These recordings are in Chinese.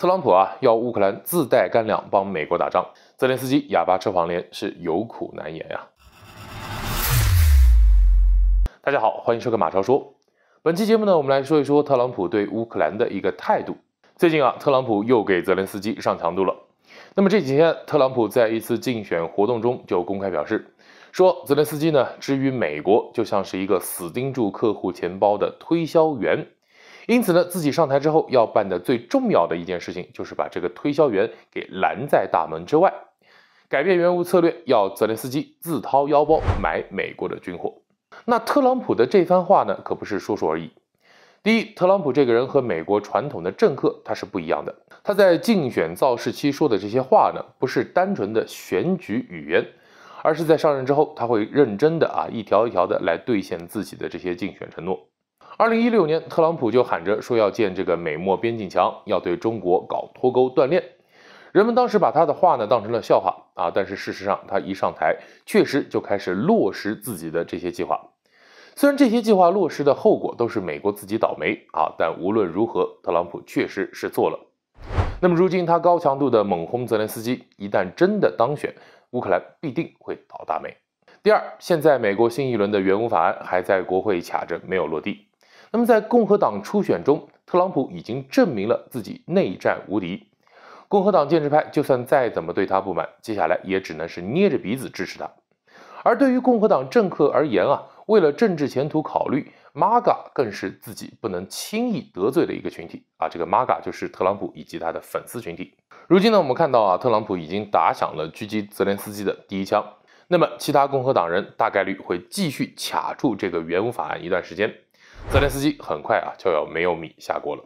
特朗普啊，要乌克兰自带干粮帮美国打仗，泽连斯基哑巴吃黄连是有苦难言呀。大家好，欢迎收看马超说。本期节目呢，我们来说一说特朗普对乌克兰的一个态度。最近啊，特朗普又给泽连斯基上强度了。那么这几天，特朗普在一次竞选活动中就公开表示，说泽连斯基呢，之于美国就像是一个死盯住客户钱包的推销员。因此呢，自己上台之后要办的最重要的一件事情，就是把这个推销员给拦在大门之外，改变原物策略，要泽连斯基自掏腰包买美国的军火。那特朗普的这番话呢，可不是说说而已。第一，特朗普这个人和美国传统的政客他是不一样的，他在竞选造势期说的这些话呢，不是单纯的选举语言，而是在上任之后，他会认真的啊，一条一条的来兑现自己的这些竞选承诺。二零一六年，特朗普就喊着说要建这个美墨边境墙，要对中国搞脱钩断链。人们当时把他的话呢当成了笑话啊，但是事实上，他一上台，确实就开始落实自己的这些计划。虽然这些计划落实的后果都是美国自己倒霉啊，但无论如何，特朗普确实是做了。那么如今他高强度的猛轰泽连斯基，一旦真的当选，乌克兰必定会倒大霉。第二，现在美国新一轮的援乌法案还在国会卡着，没有落地。那么，在共和党初选中，特朗普已经证明了自己内战无敌。共和党建制派就算再怎么对他不满，接下来也只能是捏着鼻子支持他。而对于共和党政客而言啊，为了政治前途考虑，玛咖更是自己不能轻易得罪的一个群体啊。这个玛咖就是特朗普以及他的粉丝群体。如今呢，我们看到啊，特朗普已经打响了狙击泽连斯基的第一枪，那么其他共和党人大概率会继续卡住这个原武法案一段时间。泽连斯基很快啊就要没有米下锅了，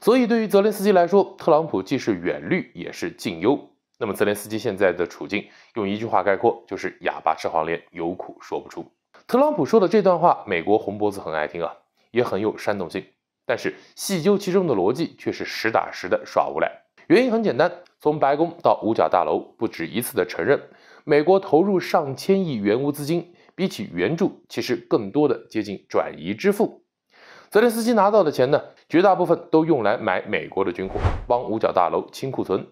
所以对于泽连斯基来说，特朗普既是远虑也是近忧。那么泽连斯基现在的处境，用一句话概括就是哑巴吃黄连，有苦说不出。特朗普说的这段话，美国红脖子很爱听啊，也很有煽动性，但是细究其中的逻辑，却是实打实的耍无赖。原因很简单，从白宫到五角大楼，不止一次的承认，美国投入上千亿元无资金。比起援助，其实更多的接近转移支付。泽连斯基拿到的钱呢，绝大部分都用来买美国的军火，帮五角大楼清库存。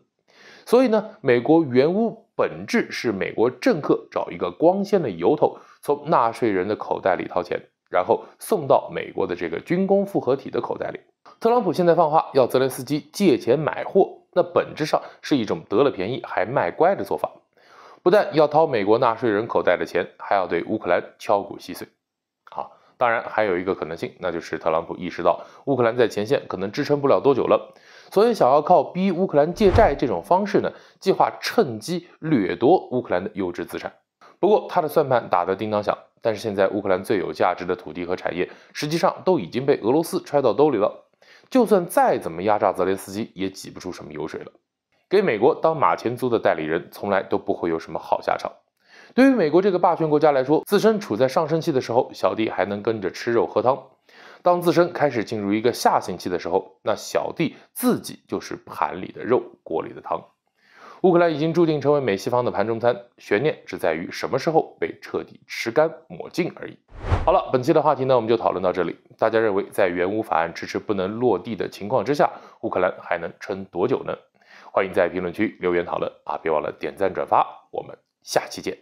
所以呢，美国援乌本质是美国政客找一个光鲜的由头，从纳税人的口袋里掏钱，然后送到美国的这个军工复合体的口袋里。特朗普现在放话要泽连斯基借钱买货，那本质上是一种得了便宜还卖乖的做法。不但要掏美国纳税人口袋的钱，还要对乌克兰敲骨吸髓。好，当然还有一个可能性，那就是特朗普意识到乌克兰在前线可能支撑不了多久了，所以想要靠逼乌克兰借债这种方式呢，计划趁机掠夺乌克兰的优质资产。不过他的算盘打得叮当响，但是现在乌克兰最有价值的土地和产业，实际上都已经被俄罗斯揣到兜里了。就算再怎么压榨泽连斯基，也挤不出什么油水了。给美国当马前卒的代理人，从来都不会有什么好下场。对于美国这个霸权国家来说，自身处在上升期的时候，小弟还能跟着吃肉喝汤；当自身开始进入一个下行期的时候，那小弟自己就是盘里的肉，锅里的汤。乌克兰已经注定成为美西方的盘中餐，悬念只在于什么时候被彻底吃干抹净而已。好了，本期的话题呢，我们就讨论到这里。大家认为，在原乌法案迟迟不能落地的情况之下，乌克兰还能撑多久呢？欢迎在评论区留言讨论啊！别忘了点赞转发，我们下期见。